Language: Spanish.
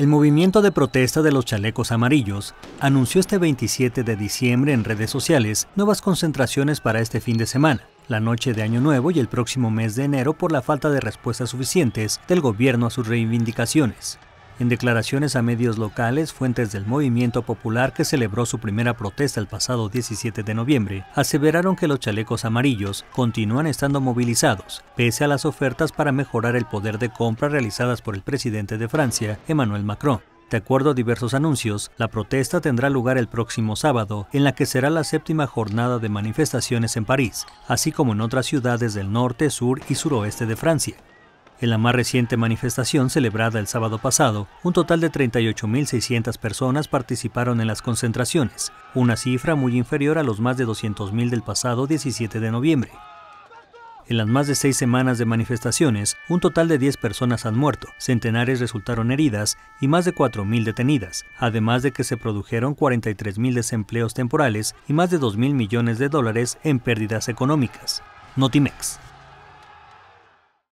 El movimiento de protesta de los chalecos amarillos anunció este 27 de diciembre en redes sociales nuevas concentraciones para este fin de semana, la noche de Año Nuevo y el próximo mes de enero por la falta de respuestas suficientes del gobierno a sus reivindicaciones. En declaraciones a medios locales, fuentes del movimiento popular que celebró su primera protesta el pasado 17 de noviembre, aseveraron que los chalecos amarillos continúan estando movilizados, pese a las ofertas para mejorar el poder de compra realizadas por el presidente de Francia, Emmanuel Macron. De acuerdo a diversos anuncios, la protesta tendrá lugar el próximo sábado, en la que será la séptima jornada de manifestaciones en París, así como en otras ciudades del norte, sur y suroeste de Francia. En la más reciente manifestación celebrada el sábado pasado, un total de 38.600 personas participaron en las concentraciones, una cifra muy inferior a los más de 200.000 del pasado 17 de noviembre. En las más de seis semanas de manifestaciones, un total de 10 personas han muerto, centenares resultaron heridas y más de 4.000 detenidas, además de que se produjeron 43.000 desempleos temporales y más de 2.000 millones de dólares en pérdidas económicas. Notimex.